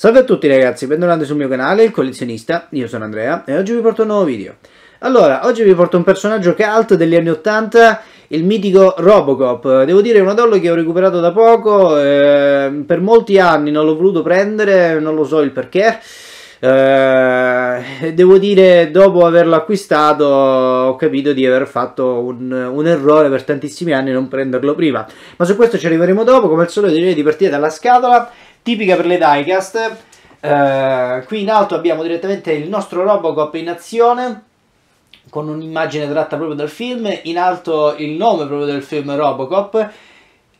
Salve a tutti ragazzi, bentornati sul mio canale, il collezionista, io sono Andrea e oggi vi porto un nuovo video. Allora, oggi vi porto un personaggio cult degli anni 80, il mitico Robocop. Devo dire, è una odollo che ho recuperato da poco, eh, per molti anni non l'ho voluto prendere, non lo so il perché. Eh, devo dire, dopo averlo acquistato, ho capito di aver fatto un, un, errore per tantissimi anni non prenderlo prima. Ma su questo ci arriveremo dopo, come al solito direi di partire dalla scatola tipica per le diecast. Eh, qui in alto abbiamo direttamente il nostro Robocop in azione con un'immagine tratta proprio dal film, in alto il nome proprio del film Robocop.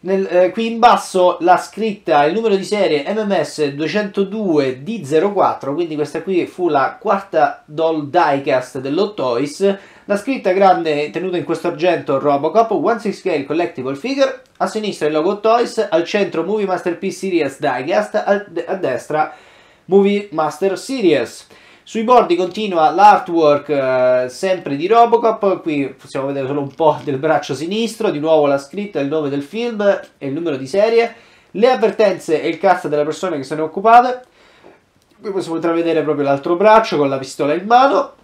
Nel, eh, qui in basso la scritta, il numero di serie MMS 202 D04, quindi questa qui fu la quarta doll diecast dell'Hot Toys la scritta grande tenuta in questo argento Robocop, One Six Scale Collectible Figure, a sinistra il logo Toys, al centro Movie Masterpiece Series Diecast, a destra Movie Master Series. Sui bordi continua l'artwork eh, sempre di Robocop, qui possiamo vedere solo un po' del braccio sinistro, di nuovo la scritta, il nome del film e il numero di serie, le avvertenze e il cast della persona che se ne è occupata. Qui possiamo intravedere proprio l'altro braccio con la pistola in mano.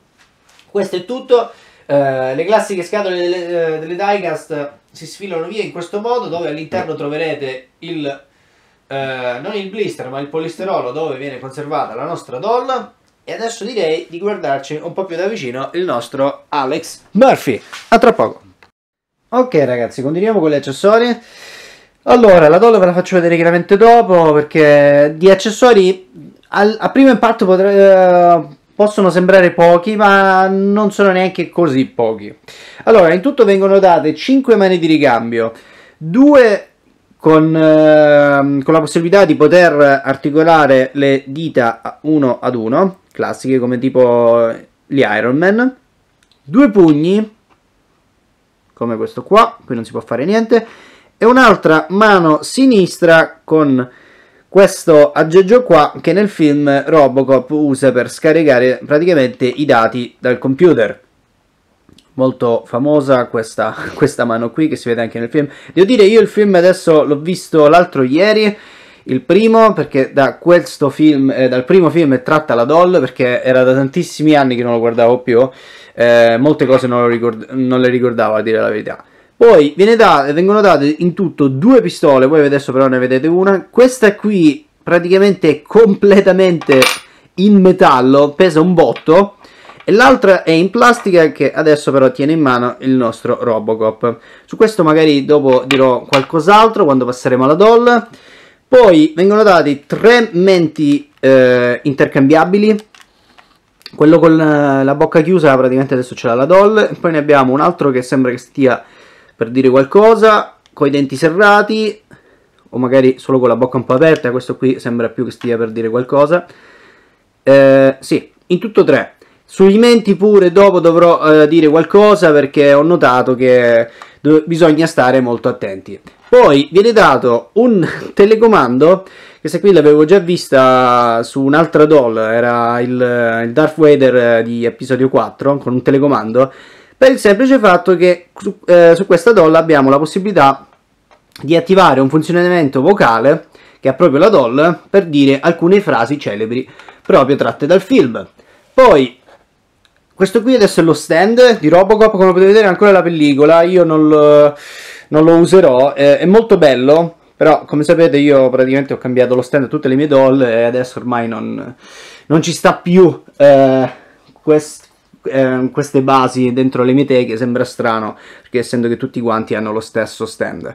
Questo è tutto. Eh, le classiche scatole delle, eh, delle diecast si sfilano via in questo modo dove all'interno eh. troverete il, eh, non il blister ma il polisterolo dove viene conservata la nostra doll e adesso direi di guardarci un po' più da vicino il nostro Alex Murphy a tra poco ok ragazzi continuiamo con gli accessori allora la doll ve la faccio vedere chiaramente dopo perché di accessori al, a primo impatto potrei Possono sembrare pochi, ma non sono neanche così pochi. Allora, in tutto vengono date 5 mani di ricambio, 2 con, eh, con la possibilità di poter articolare le dita uno ad uno, classiche come tipo eh, gli Iron Man, 2 pugni, come questo qua, qui non si può fare niente, e un'altra mano sinistra con questo aggeggio qua che nel film Robocop usa per scaricare praticamente i dati dal computer. Molto famosa questa, questa mano qui che si vede anche nel film. Devo dire io il film adesso l'ho visto l'altro ieri, il primo, perché da questo film, eh, dal primo film è tratta la doll, perché era da tantissimi anni che non lo guardavo più, eh, molte cose non, ricord non le ricordavo a dire la verità. Poi date, vengono date in tutto due pistole, voi adesso però ne vedete una. Questa qui praticamente è completamente in metallo, pesa un botto. E l'altra è in plastica che adesso però tiene in mano il nostro Robocop. Su questo magari dopo dirò qualcos'altro quando passeremo alla doll. Poi vengono dati tre menti eh, intercambiabili, quello con eh, la bocca chiusa praticamente adesso ce l'ha la doll poi ne abbiamo un altro che sembra che stia per dire qualcosa, con i denti serrati, o magari solo con la bocca un po' aperta, questo qui sembra più che stia per dire qualcosa. Eh, sì, in tutto tre. Sugli menti pure dopo dovrò eh, dire qualcosa perché ho notato che bisogna stare molto attenti. Poi viene dato un telecomando, questa qui l'avevo già vista su un'altra doll, era il, il Darth Vader eh, di episodio 4 con un telecomando per il semplice fatto che su, eh, su questa doll abbiamo la possibilità di attivare un funzionamento vocale che ha proprio la doll per dire alcune frasi celebri proprio tratte dal film. Poi questo qui adesso è lo stand di Robocop, come potete vedere è ancora la pellicola, io non lo, non lo userò, è, è molto bello, però come sapete io praticamente ho cambiato lo stand a tutte le mie doll e adesso ormai non, non ci sta più eh, questo Ehm, queste basi dentro le mie teche sembra strano, perché essendo che tutti quanti hanno lo stesso stand.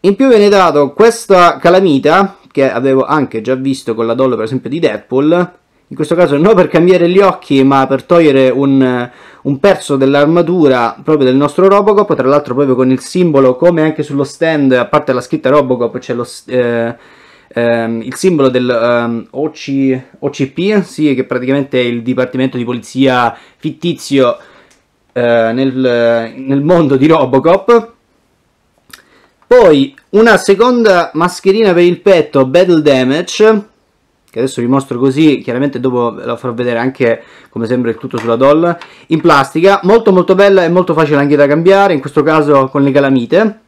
In più viene dato questa calamita, che avevo anche già visto con la doll per esempio di Deadpool, in questo caso non per cambiare gli occhi ma per togliere un, un pezzo dell'armatura proprio del nostro Robocop tra l'altro proprio con il simbolo come anche sullo stand a parte la scritta Robocop c'è lo, eh, ehm, il simbolo del ehm, OC, OCP, sì, che praticamente è il dipartimento di polizia fittizio eh, nel, nel mondo di Robocop. Poi una seconda mascherina per il petto, Battle Damage, che adesso vi mostro così, chiaramente dopo ve la farò vedere anche come sembra il tutto sulla doll, in plastica, molto molto bella e molto facile anche da cambiare, in questo caso con le calamite.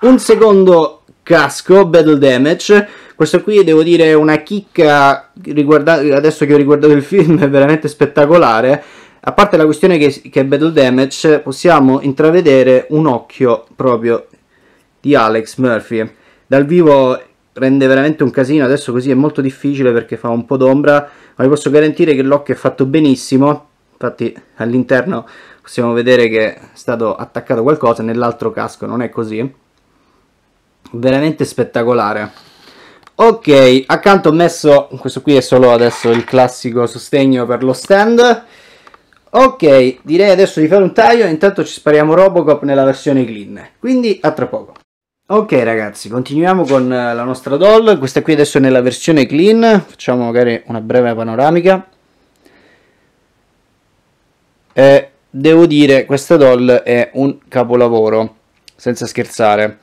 Un secondo casco, Battle Damage. Questo qui devo dire è una chicca, riguarda- adesso che ho riguardato il film, è veramente spettacolare. A parte la questione che, che è Battle Damage, possiamo intravedere un occhio proprio di Alex Murphy. Dal vivo rende veramente un casino, adesso così è molto difficile perché fa un po' d'ombra, ma vi posso garantire che l'occhio è fatto benissimo, infatti all'interno possiamo vedere che è stato attaccato qualcosa, nell'altro casco non è così veramente spettacolare ok accanto ho messo questo qui è solo adesso il classico sostegno per lo stand ok direi adesso di fare un taglio intanto ci spariamo Robocop nella versione clean quindi a tra poco ok ragazzi continuiamo con eh, la nostra doll questa qui adesso è nella versione clean facciamo magari una breve panoramica e devo dire questa doll è un capolavoro senza scherzare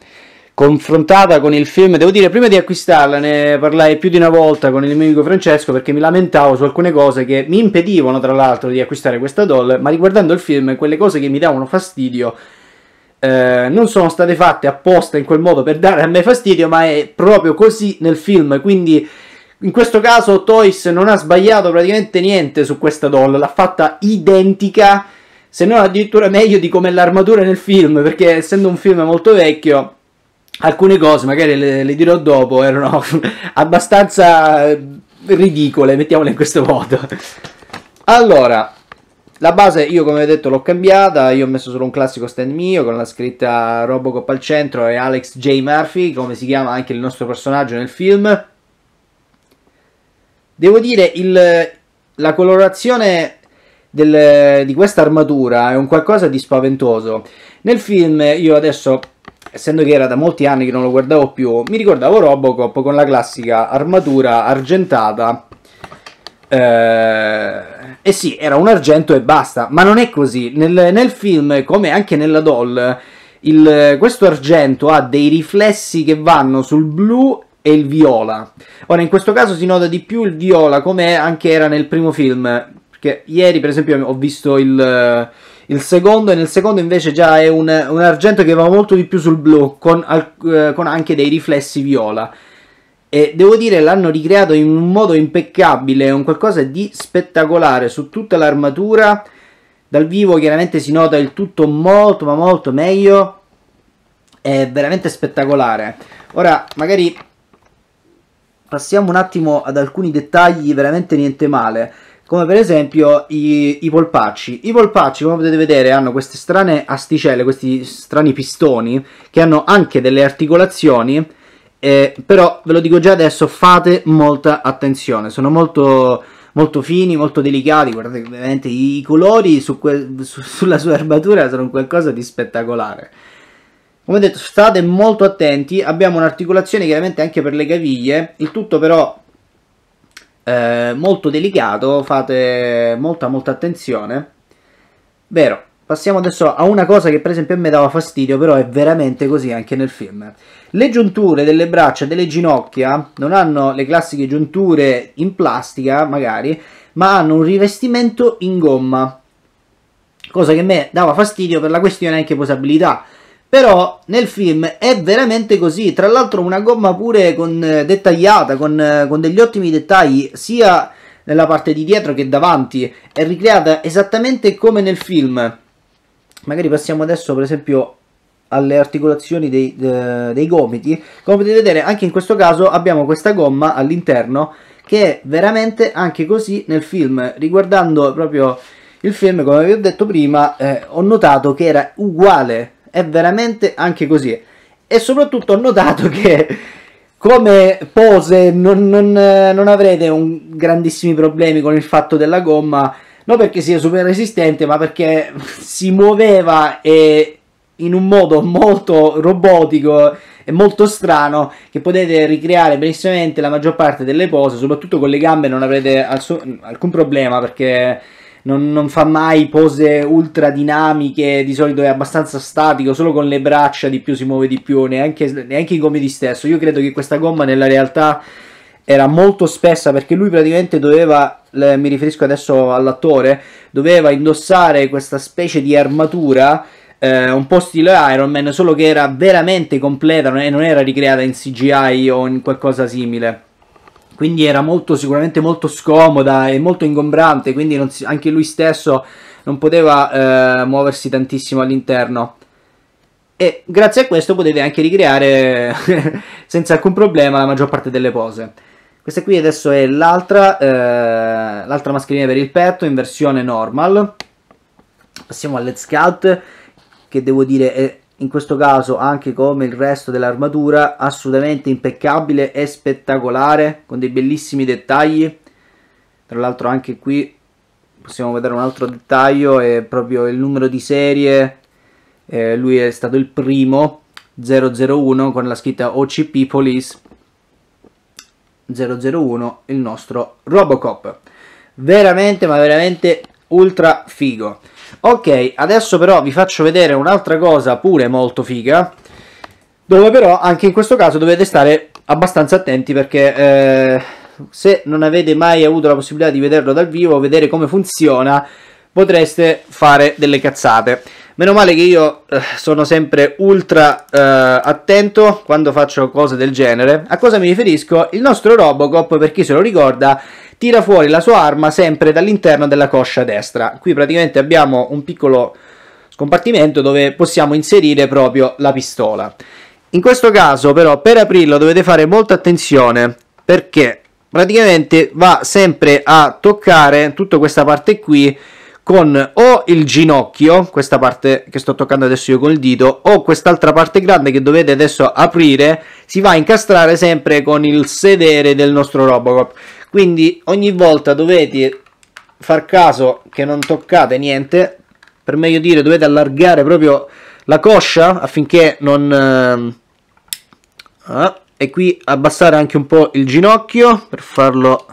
confrontata con il film, devo dire, prima di acquistarla ne parlai più di una volta con il mio amico Francesco perché mi lamentavo su alcune cose che mi impedivano tra l'altro di acquistare questa doll, ma riguardando il film quelle cose che mi davano fastidio eh, non sono state fatte apposta in quel modo per dare a me fastidio, ma è proprio così nel film, quindi in questo caso Toys non ha sbagliato praticamente niente su questa doll, l'ha fatta identica, se non addirittura meglio di come l'armatura nel film, perché essendo un film molto vecchio alcune cose, magari le, le dirò dopo, erano abbastanza ridicole, mettiamole in questo modo. Allora, la base io come ho detto l'ho cambiata, io ho messo solo un classico stand mio con la scritta Robocop al centro e Alex J. Murphy, come si chiama anche il nostro personaggio nel film. Devo dire, il, la colorazione del, di questa armatura è un qualcosa di spaventoso. Nel film io adesso essendo che era da molti anni che non lo guardavo più, mi ricordavo Robocop con la classica armatura argentata. Eh, eh, sì, era un argento e basta, ma non è così. Nel, nel film, come anche nella doll, il, questo argento ha dei riflessi che vanno sul blu e il viola. Ora, in questo caso si nota di più il viola, come anche era nel primo film. Perché ieri, per esempio, ho visto il il secondo, e nel secondo invece già è un, un argento che va molto di più sul blu, con, eh, con anche dei riflessi viola. E devo dire l'hanno ricreato in un modo impeccabile, è un qualcosa di spettacolare su tutta l'armatura. Dal vivo chiaramente si nota il tutto molto ma molto meglio, è veramente spettacolare. Ora magari passiamo un attimo ad alcuni dettagli veramente niente male come per esempio i, i, polpacci. I polpacci, come potete vedere, hanno queste strane asticelle, questi strani pistoni, che hanno anche delle articolazioni, eh, però ve lo dico già adesso, fate molta attenzione, sono molto, molto fini, molto delicati, guardate veramente i colori su su, sulla sua erbatura sono qualcosa di spettacolare. Come detto, state molto attenti, abbiamo un'articolazione chiaramente anche per le caviglie, il tutto però eh, molto delicato, fate molta molta attenzione. Vero, passiamo adesso a una cosa che per esempio a me dava fastidio, però è veramente così anche nel film. Le giunture delle braccia e delle ginocchia non hanno le classiche giunture in plastica, magari, ma hanno un rivestimento in gomma. Cosa che a me dava fastidio per la questione anche posabilità però nel film è veramente così, tra l'altro una gomma pure con, eh, dettagliata, con, eh, con degli ottimi dettagli, sia nella parte di dietro che davanti, è ricreata esattamente come nel film. Magari passiamo adesso per esempio alle articolazioni dei, de, dei, gomiti come potete vedere anche in questo caso abbiamo questa gomma all'interno che è veramente anche così nel film riguardando proprio il film come vi ho detto prima eh, ho notato che era uguale è veramente anche così. E soprattutto ho notato che come pose non, non, eh, non avrete un, grandissimi problemi con il fatto della gomma, non perché sia super resistente, ma perché si muoveva e in un modo molto robotico e molto strano che potete ricreare benissimamente la maggior parte delle pose, soprattutto con le gambe non avrete alcun problema perché non, non, fa mai pose ultra dinamiche, di solito è abbastanza statico, solo con le braccia di più si muove di più, neanche, neanche in gomiti stesso. Io credo che questa gomma nella realtà era molto spessa perché lui praticamente doveva, le, mi riferisco adesso all'attore, doveva indossare questa specie di armatura eh, un po' stile Iron Man, solo che era veramente completa e non era ricreata in CGI o in qualcosa simile quindi era molto, sicuramente molto scomoda e molto ingombrante, quindi si, anche lui stesso non poteva eh, muoversi tantissimo all'interno. E grazie a questo potete anche ricreare senza alcun problema la maggior parte delle pose. Questa qui adesso è l'altra, eh, l'altra mascherina per il petto in versione normal. Passiamo all'Ed Scout, che devo dire è in questo caso anche come il resto dell'armatura assolutamente impeccabile e spettacolare con dei bellissimi dettagli tra l'altro anche qui possiamo vedere un altro dettaglio è proprio il numero di serie eh, lui è stato il primo 001 con la scritta OCP Police 001 il nostro Robocop veramente ma veramente ultra figo Ok, adesso però vi faccio vedere un'altra cosa pure molto figa, dove però anche in questo caso dovete stare abbastanza attenti perché eh, se non avete mai avuto la possibilità di vederlo dal vivo, vedere come funziona, potreste fare delle cazzate. Meno male che io eh, sono sempre ultra eh, attento quando faccio cose del genere. A cosa mi riferisco? Il nostro Robocop, per chi se lo ricorda, tira fuori la sua arma sempre dall'interno della coscia destra. Qui praticamente abbiamo un piccolo scompartimento dove possiamo inserire proprio la pistola. In questo caso però per aprirlo dovete fare molta attenzione perché praticamente va sempre a toccare tutta questa parte qui con o il ginocchio, questa parte che sto toccando adesso io col dito, o quest'altra parte grande che dovete adesso aprire, si va a incastrare sempre con il sedere del nostro Robocop. Quindi ogni volta dovete far caso che non toccate niente, per meglio dire dovete allargare proprio la coscia affinché non... Ehm, ah, e qui abbassare anche un po' il ginocchio per farlo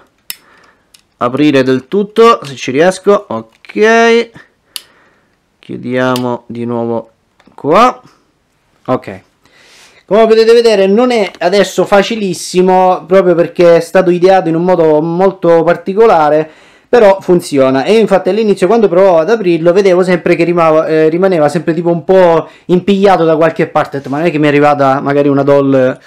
aprire del tutto se ci riesco ok chiudiamo di nuovo qua ok come potete vedere non è adesso facilissimo proprio perché è stato ideato in un modo molto particolare però funziona e infatti all'inizio quando provavo ad aprirlo vedevo sempre che rimava, eh, rimaneva sempre tipo un po' impigliato da qualche parte ma non è che mi è arrivata magari una doll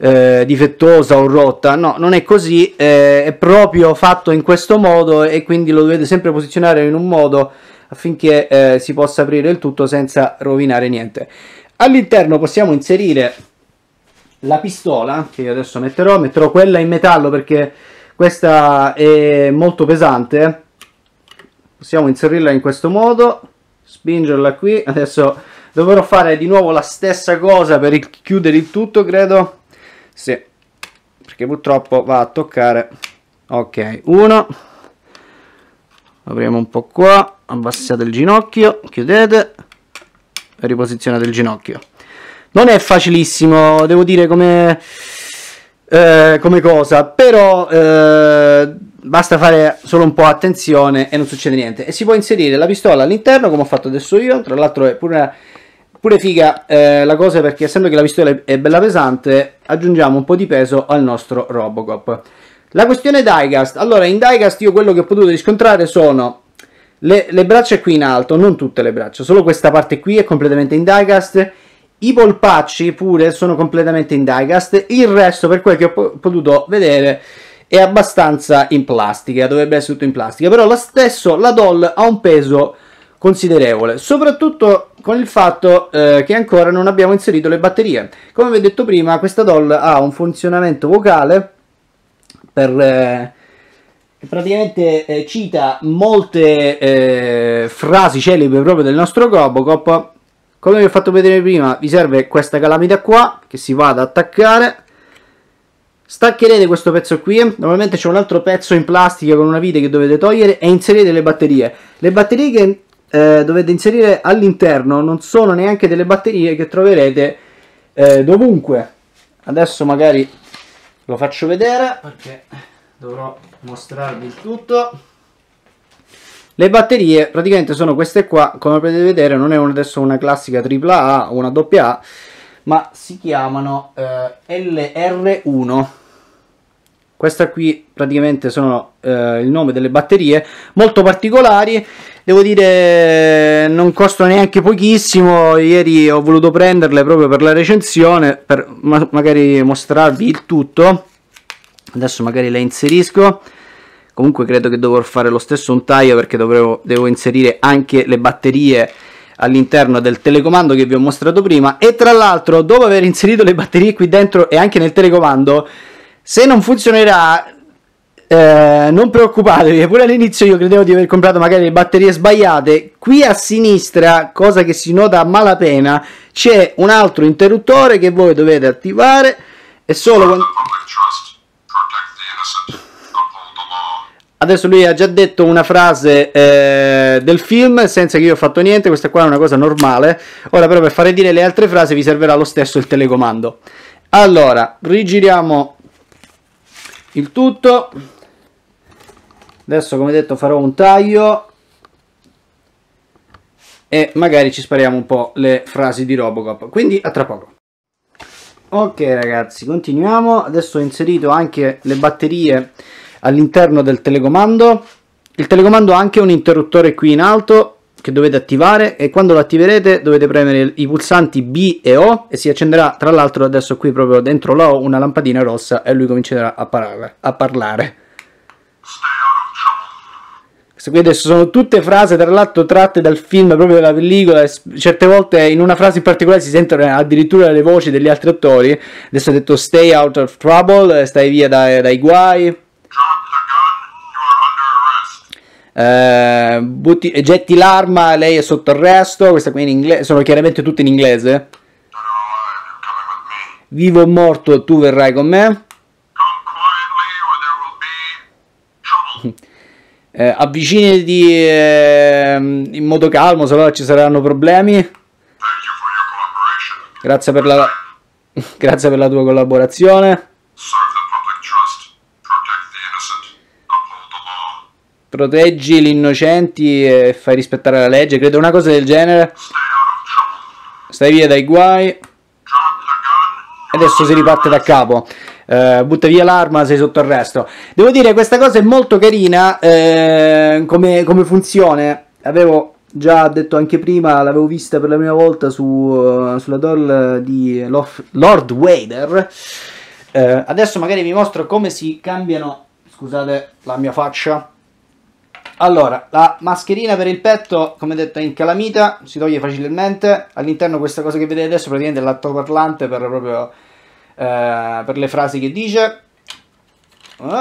eh, difettosa o rotta, no, non è così, eh, è proprio fatto in questo modo e quindi lo dovete sempre posizionare in un modo affinché eh, si possa aprire il tutto senza rovinare niente. All'interno possiamo inserire la pistola che io adesso metterò, metterò quella in metallo perché questa è molto pesante. Possiamo inserirla in questo modo, spingerla qui, adesso dovrò fare di nuovo la stessa cosa per chiudere il tutto credo sì, perché purtroppo va a toccare. Ok, uno. Apriamo un po' qua, abbassate il ginocchio, chiudete e riposizionate il ginocchio. Non è facilissimo, devo dire come, eh, come cosa, però eh, basta fare solo un po' attenzione e non succede niente. E si può inserire la pistola all'interno come ho fatto adesso io, tra l'altro è pure... Una, Pure figa eh, la cosa perché essendo che la pistola è bella pesante aggiungiamo un po' di peso al nostro Robocop. La questione diecast, allora in diecast io quello che ho potuto riscontrare sono le, le, braccia qui in alto, non tutte le braccia, solo questa parte qui è completamente in diecast, i polpacci pure sono completamente in diecast, il resto per quel che ho potuto vedere è abbastanza in plastica, dovrebbe essere tutto in plastica, però lo stesso la doll ha un peso considerevole, soprattutto con il fatto eh, che ancora non abbiamo inserito le batterie. Come vi ho detto prima, questa doll ha un funzionamento vocale per, eh, praticamente eh, cita molte eh, frasi celebre proprio del nostro Robocop. Come vi ho fatto vedere prima, vi serve questa calamita qua che si va ad attaccare. Staccherete questo pezzo qui, normalmente c'è un altro pezzo in plastica con una vite che dovete togliere e inserite le batterie. Le batterie che eh, dovete inserire all'interno, non sono neanche delle batterie che troverete eh, dovunque. Adesso magari lo faccio vedere perché dovrò mostrarvi il tutto. Le batterie praticamente sono queste qua, come potete vedere non è adesso una classica AAA o una AA, ma si chiamano eh, LR1. Questa qui praticamente sono eh, il nome delle batterie, molto particolari devo dire non costano neanche pochissimo ieri ho voluto prenderle proprio per la recensione per ma magari mostrarvi il tutto adesso magari le inserisco comunque credo che dovrò fare lo stesso un taglio perché dovrò, devo inserire anche le batterie all'interno del telecomando che vi ho mostrato prima e tra l'altro dopo aver inserito le batterie qui dentro e anche nel telecomando se non funzionerà eh, non preoccupatevi, pure all'inizio io credevo di aver comprato magari le batterie sbagliate. Qui a sinistra, cosa che si nota a malapena, c'è un altro interruttore che voi dovete attivare e solo quando... Adesso lui ha già detto una frase eh, del film senza che io ho fatto niente, questa qua è una cosa normale. Ora però per fare dire le altre frasi vi servirà lo stesso il telecomando. Allora, rigiriamo il tutto adesso come detto farò un taglio e magari ci spariamo un po' le frasi di Robocop quindi a tra poco ok ragazzi continuiamo adesso ho inserito anche le batterie all'interno del telecomando il telecomando ha anche un interruttore qui in alto che dovete attivare e quando lo attiverete dovete premere i pulsanti B e O e si accenderà tra l'altro adesso qui proprio dentro la O una lampadina rossa e lui comincerà a, parare, a parlare. Queste sono tutte frasi tra l'altro tratte dal film, proprio dalla pellicola. Certe volte in una frase in particolare si sentono addirittura le voci degli altri attori. Adesso ha detto stay out of trouble, stai via dai, dai guai. Uh, butti, getti l'arma, lei è sotto arresto. Questa qui in inglese, sono chiaramente tutte in inglese. Eh, Vivo o morto, tu verrai con me. Eh, avvicinati eh, in modo calmo, se no ci saranno problemi. Grazie per la, grazie per la tua collaborazione. Proteggi gli innocenti e fai rispettare la legge, credo una cosa del genere. Stai via dai guai. Adesso si riparte da capo eh, butta via l'arma, sei sotto arresto. Devo dire, questa cosa è molto carina eh, come, come funzione. Avevo già detto anche prima, l'avevo vista per la prima volta su, eh, sulla doll di Lord, Lord Vader. Eh, adesso magari vi mostro come si cambiano, scusate la mia faccia. Allora, la mascherina per il petto, come detto, è in calamita, si toglie facilmente. All'interno questa cosa che vedete adesso praticamente è l'altoparlante per proprio eh, per le frasi che dice. Oh,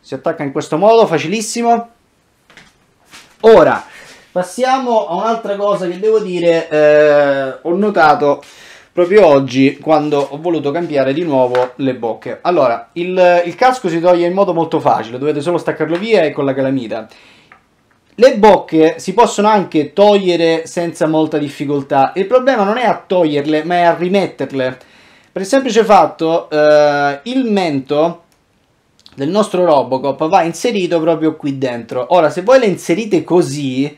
si attacca in questo modo, facilissimo. Ora, passiamo a un'altra cosa che devo dire, eh, ho notato proprio oggi quando ho voluto cambiare di nuovo le bocche. Allora, il, il, casco si toglie in modo molto facile, dovete solo staccarlo via e con la calamita. Le bocche si possono anche togliere senza molta difficoltà, il problema non è a toglierle ma è a rimetterle. Per il semplice fatto, eh, il mento del nostro Robocop va inserito proprio qui dentro. Ora, se voi le inserite così,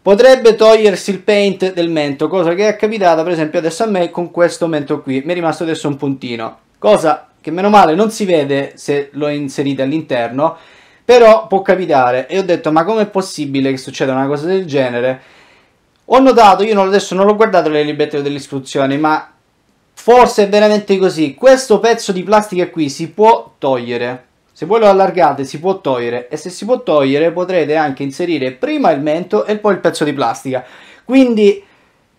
potrebbe togliersi il paint del mento, cosa che è capitata per esempio adesso a me con questo mento qui. Mi è rimasto adesso un puntino, cosa che meno male non si vede se lo inserite all'interno, però può capitare. E ho detto, ma com'è possibile che succeda una cosa del genere? Ho notato, io adesso non l'ho guardato le delle istruzioni, ma Forse è veramente così. Questo pezzo di plastica qui si può togliere. Se voi lo allargate si può togliere e se si può togliere potrete anche inserire prima il mento e poi il pezzo di plastica. Quindi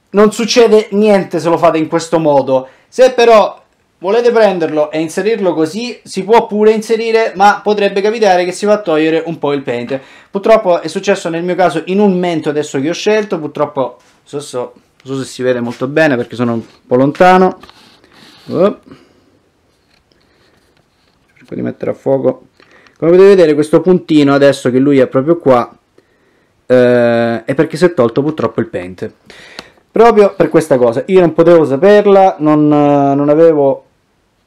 non succede niente se lo fate in questo modo. Se però volete prenderlo e inserirlo così si può pure inserire ma potrebbe capitare che si va a togliere un po' il paint. Purtroppo è successo nel mio caso in un mento adesso che ho scelto, purtroppo non so, so, so se si vede molto bene perché sono un po' lontano oh. cerco di mettere a fuoco come potete vedere questo puntino adesso che lui è proprio qua eh, è perché si è tolto purtroppo il paint proprio per questa cosa io non potevo saperla non, eh, non avevo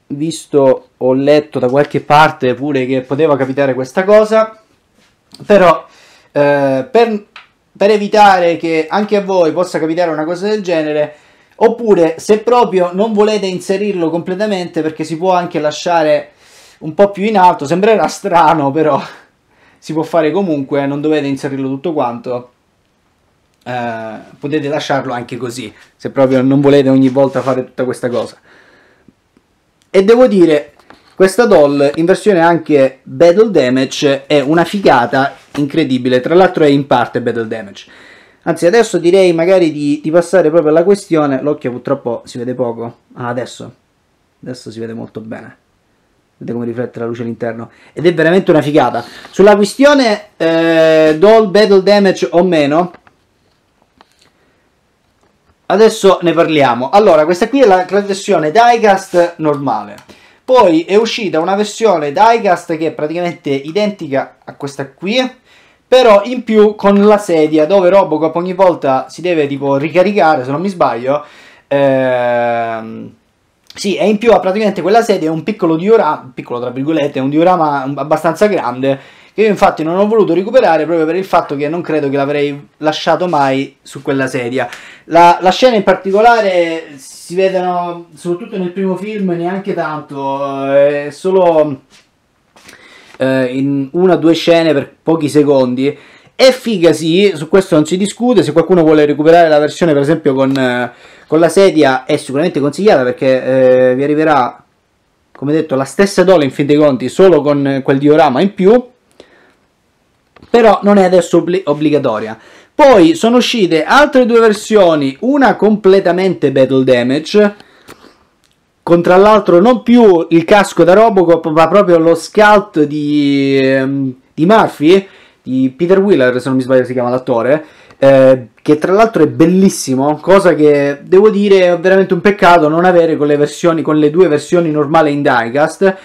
visto o letto da qualche parte pure che poteva capitare questa cosa però eh, per, per evitare che anche a voi possa capitare una cosa del genere Oppure, se proprio non volete inserirlo completamente, perché si può anche lasciare un po' più in alto, sembrerà strano, però si può fare comunque, non dovete inserirlo tutto quanto. Eh, potete lasciarlo anche così, se proprio non volete ogni volta fare tutta questa cosa. E devo dire, questa doll in versione anche Battle Damage è una figata incredibile, tra l'altro è in parte Battle Damage Anzi, adesso direi magari di, di passare proprio alla questione. L'occhio purtroppo si vede poco. Ah, adesso. Adesso si vede molto bene. Vedete come riflette la luce all'interno. Ed è veramente una figata. Sulla questione eh, doll battle damage o meno, adesso ne parliamo. Allora, questa qui è la, la versione diecast normale. Poi è uscita una versione diecast che è praticamente identica a questa qui, però in più con la sedia dove Robocop ogni volta si deve tipo ricaricare, se non mi sbaglio, ehm, sì, e in più ha praticamente quella sedia è un piccolo diorama, piccolo tra virgolette, un diorama abbastanza grande che io infatti non ho voluto recuperare proprio per il fatto che non credo che l'avrei lasciato mai su quella sedia. La, la, scena in particolare si vedono, soprattutto nel primo film, neanche tanto, eh, è solo eh, in una o due scene per pochi secondi. È figa sì, su questo non si discute, se qualcuno vuole recuperare la versione per esempio con, eh, con la sedia è sicuramente consigliata perché eh, vi arriverà, come detto, la stessa dola in fin dei conti, solo con eh, quel diorama in più, però non è adesso obli obbligatoria. Poi sono uscite altre due versioni, una completamente battle damage, con tra l'altro non più il casco da Robocop, ma proprio lo scout di, ehm, di Murphy, di Peter Wheeler, se non mi sbaglio si chiama l'attore, eh, che tra l'altro è bellissimo, cosa che devo dire è veramente un peccato non avere con le, versioni, con le due versioni normale in diecast.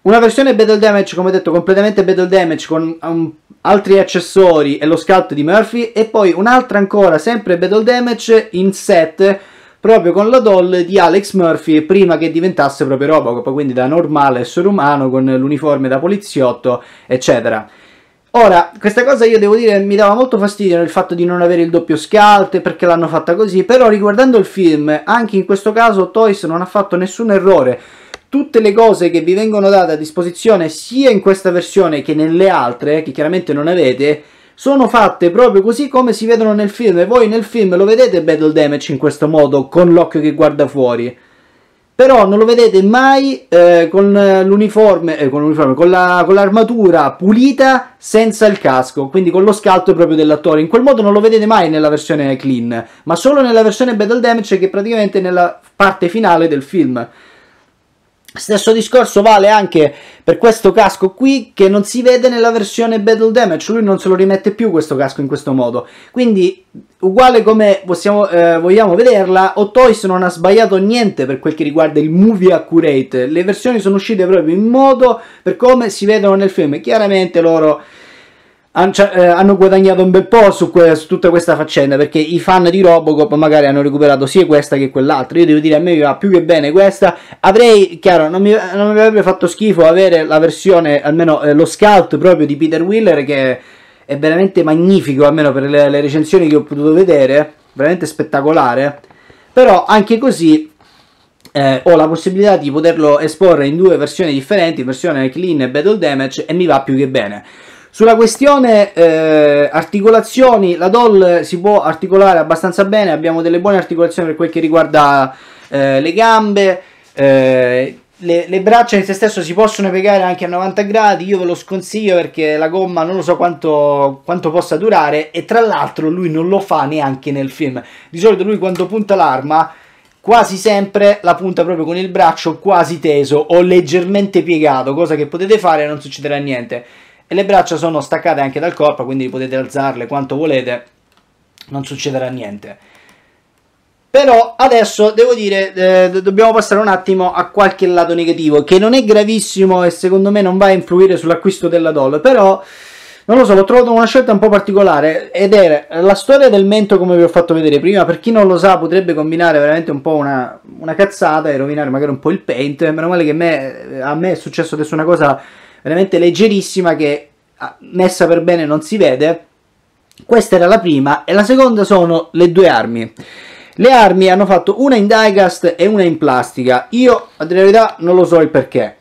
Una versione Battle Damage, come detto, completamente Battle Damage con um, altri accessori e lo scout di Murphy e poi un'altra ancora sempre Battle Damage in set proprio con la doll di Alex Murphy prima che diventasse proprio Robocop, quindi da normale essere umano con l'uniforme da poliziotto, eccetera. Ora, questa cosa io devo dire mi dava molto fastidio nel fatto di non avere il doppio scalte perché l'hanno fatta così, però riguardando il film, anche in questo caso Toys non ha fatto nessun errore. Tutte le cose che vi vengono date a disposizione sia in questa versione che nelle altre, che chiaramente non avete, sono fatte proprio così come si vedono nel film e voi nel film lo vedete Battle Damage in questo modo con l'occhio che guarda fuori però non lo vedete mai eh, con l'uniforme, eh, con, con, l'armatura pulita senza il casco, quindi con lo scalto proprio dell'attore. In quel modo non lo vedete mai nella versione clean, ma solo nella versione Battle Damage che è praticamente nella parte finale del film. Stesso discorso vale anche per questo casco qui che non si vede nella versione Battle Damage, lui non se lo rimette più questo casco in questo modo. Quindi, uguale come possiamo, eh, vogliamo vederla, Ottoys non ha sbagliato niente per quel che riguarda il movie accurate. Le versioni sono uscite proprio in modo per come si vedono nel film. Chiaramente loro eh, hanno guadagnato un bel po' su, que- su, tutta questa faccenda perché i fan di Robocop magari hanno recuperato sia questa che quell'altra. Io devo dire, a me mi va più che bene questa. Avrei, chiaro, non mi, non mi avrebbe fatto schifo avere la versione, almeno eh, lo scout proprio di Peter Wheeler che è veramente magnifico, almeno per le, le recensioni che ho potuto vedere, veramente spettacolare. Però anche così eh, ho la possibilità di poterlo esporre in due versioni differenti, versione clean e battle damage, e mi va più che bene. Sulla questione eh, articolazioni, la doll si può articolare abbastanza bene, abbiamo delle buone articolazioni per quel che riguarda eh, le gambe, eh, le, le, braccia in se stesso si possono piegare anche a 90 gradi, io ve lo sconsiglio perché la gomma non lo so quanto, quanto possa durare e tra l'altro lui non lo fa neanche nel film. Di solito lui quando punta l'arma quasi sempre la punta proprio con il braccio quasi teso o leggermente piegato, cosa che potete fare e non succederà niente e le braccia sono staccate anche dal corpo quindi potete alzarle quanto volete non succederà niente però adesso devo dire eh, dobbiamo passare un attimo a qualche lato negativo che non è gravissimo e secondo me non va a influire sull'acquisto della doll però non lo so, l'ho trovato una scelta un po' particolare ed è la storia del mento come vi ho fatto vedere prima, per chi non lo sa potrebbe combinare veramente un po' una, una cazzata e rovinare magari un po' il paint, meno male che me, a me è successo adesso una cosa veramente leggerissima che ah, messa per bene non si vede. Questa era la prima e la seconda sono le due armi. Le armi hanno fatto una in diecast e una in plastica. Io, a dire la verità, non lo so il perché.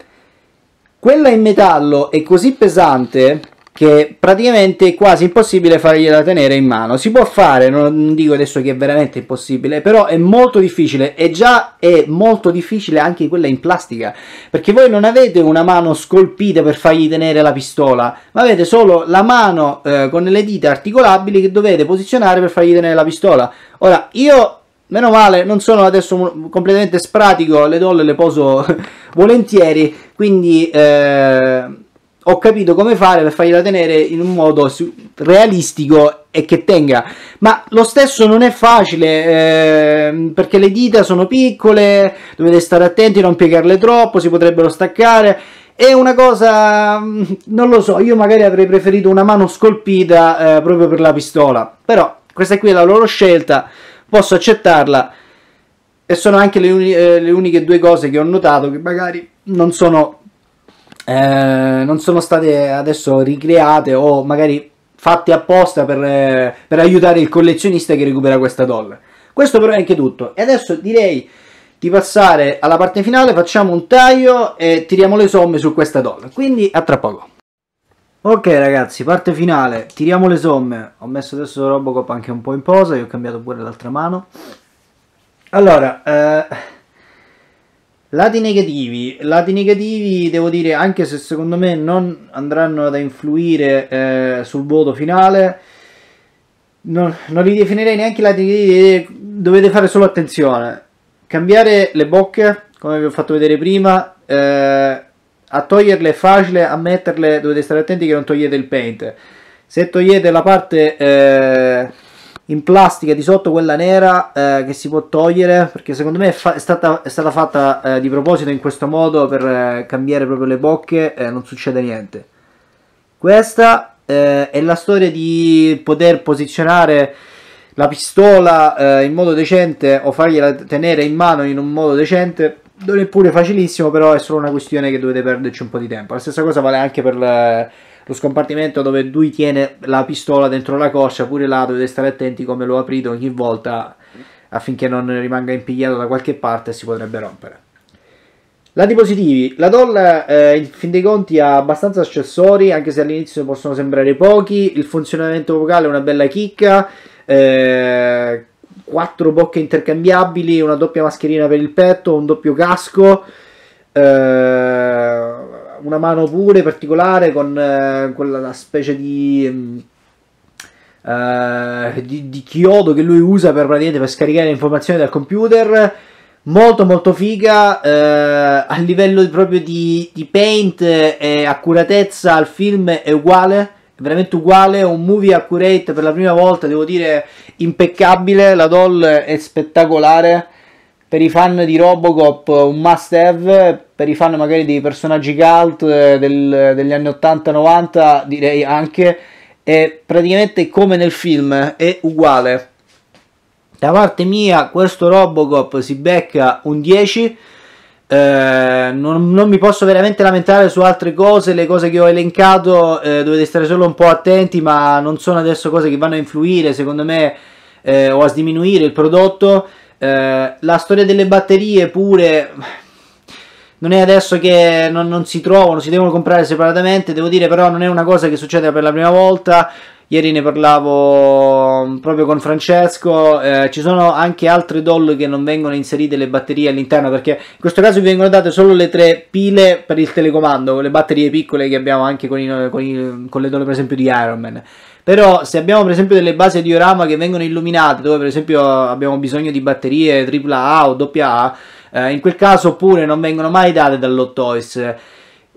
Quella in metallo è così pesante che praticamente è quasi impossibile fargliela tenere in mano. Si può fare, non dico adesso che è veramente impossibile, però è molto difficile e già è molto difficile anche quella in plastica, perché voi non avete una mano scolpita per fargli tenere la pistola, ma avete solo la mano eh, con le dita articolabili che dovete posizionare per fargli tenere la pistola. Ora, io Meno male, non sono adesso completamente spratico, le dolle le poso volentieri, quindi eh, ho capito come fare per fargliela tenere in un modo realistico e che tenga. Ma lo stesso non è facile eh, perché le dita sono piccole, dovete stare attenti a non piegarle troppo, si potrebbero staccare. È una cosa, mm, non lo so, io magari avrei preferito una mano scolpita eh, proprio per la pistola, però questa qui è la loro scelta, posso accettarla e sono anche le, uni- eh, le uniche due cose che ho notato che magari non sono eh, non sono state adesso ricreate o magari fatte apposta per, eh, per aiutare il collezionista che recupera questa doll. Questo però è anche tutto. E adesso direi di passare alla parte finale, facciamo un taglio e tiriamo le somme su questa doll. Quindi a tra poco. Ok ragazzi, parte finale, tiriamo le somme. Ho messo adesso Robocop anche un po' in posa, io ho cambiato pure l'altra mano. Allora, eh, Lati negativi, lati negativi devo dire anche se secondo me non andranno ad influire eh, sul voto finale, non, non li definirei neanche lati negativi, dovete fare solo attenzione. Cambiare le bocche, come vi ho fatto vedere prima, eh, a toglierle è facile, a metterle dovete stare attenti che non togliete il paint. Se togliete la parte... Eh, in plastica di sotto quella nera eh, che si può togliere perché secondo me è, è, stata, è stata, fatta eh, di proposito in questo modo per eh, cambiare proprio le bocche e eh, non succede niente questa eh, è la storia di poter posizionare la pistola eh, in modo decente o fargliela tenere in mano in un modo decente non è pure facilissimo però è solo una questione che dovete perderci un po' di tempo la stessa cosa vale anche per le lo scompartimento dove lui tiene la pistola dentro la coscia, pure là dovete stare attenti come lo aprite ogni volta affinché non rimanga impigliato da qualche parte e si potrebbe rompere. Lati positivi, la DOL eh, in fin dei conti ha abbastanza accessori, anche se all'inizio possono sembrare pochi, il funzionamento vocale è una bella chicca, eh, 4 bocche intercambiabili, una doppia mascherina per il petto, un doppio casco, eh, una mano pure particolare con eh, quella specie di, mm, eh, di, di, chiodo che lui usa per, per scaricare le informazioni dal computer molto molto figa eh, a livello proprio di, di, paint e accuratezza al film è uguale è veramente uguale un movie accurate per la prima volta devo dire impeccabile la doll è spettacolare per i fan di Robocop un must have, per i fan magari di personaggi cult eh, del, degli anni 80-90 direi anche, è praticamente come nel film, è uguale. Da parte mia questo Robocop si becca un 10, eh, non, non, mi posso veramente lamentare su altre cose, le cose che ho elencato eh, dovete stare solo un po' attenti, ma non sono adesso cose che vanno a influire secondo me eh, o a sminuire il prodotto. Eh, la storia delle batterie pure non è adesso che non, non, si trovano, si devono comprare separatamente, devo dire però non è una cosa che succede per la prima volta. Ieri ne parlavo mm, proprio con Francesco, eh, ci sono anche altre doll che non vengono inserite le batterie all'interno perché in questo caso vi vengono date solo le tre pile per il telecomando, le batterie piccole che abbiamo anche con, i, con, i, con le doll per esempio di Iron Man. Però se abbiamo per esempio delle basi a diorama che vengono illuminate, dove per esempio abbiamo bisogno di batterie AAA o AA, eh, in quel caso pure non vengono mai date dall'Hot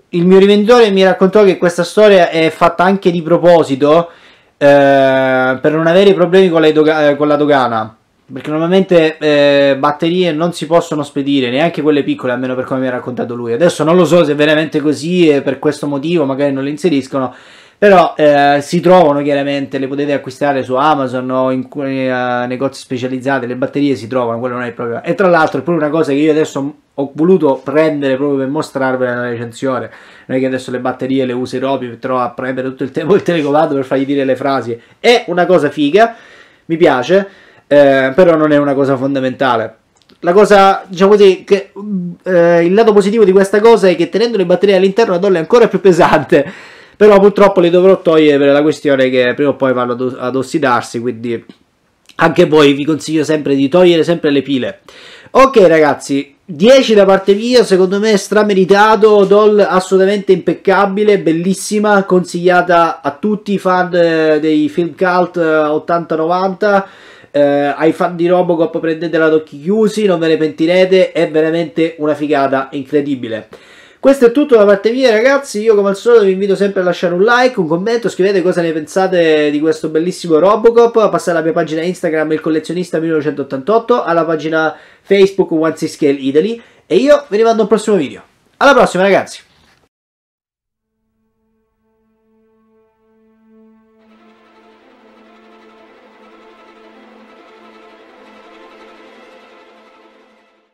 Il mio rivenditore mi raccontò che questa storia è fatta anche di proposito eh, per non avere problemi con, doga- eh, con la dogana perché normalmente eh, batterie non si possono spedire, neanche quelle piccole, almeno per come mi ha raccontato lui. Adesso non lo so se è veramente così e per questo motivo magari non le inseriscono, però eh, si trovano chiaramente, le potete acquistare su Amazon o in uh, negozi specializzati, le batterie si trovano, quello non è il problema. E tra l'altro è proprio una cosa che io adesso ho voluto prendere proprio per mostrarvela nella recensione. Non è che adesso le batterie le userò, più trovo a prendere tutto il tempo il telecomando per fargli dire le frasi. È una cosa figa, mi piace, eh, però non è una cosa fondamentale la cosa, diciamo così, che, mm, eh, il lato positivo di questa cosa è che tenendo le batterie all'interno la donna è ancora più pesante però purtroppo li dovrò togliere per la questione che prima o poi vanno ad, ossidarsi, quindi anche voi vi consiglio sempre di togliere sempre le pile. Ok ragazzi, 10 da parte mia, secondo me strameritato, doll assolutamente impeccabile, bellissima, consigliata a tutti i fan eh, dei film cult 80-90. Eh, eh, ai fan di Robocop prendetela ad occhi chiusi, non ve ne pentirete, è veramente una figata incredibile. Questo è tutto da parte mia ragazzi, io come al solito vi invito sempre a lasciare un like, un commento, scrivete cosa ne pensate di questo bellissimo Robocop, a passare alla mia pagina Instagram il collezionista 1988, alla pagina Facebook One Scale Italy e io vi rimando al prossimo video. Alla prossima ragazzi!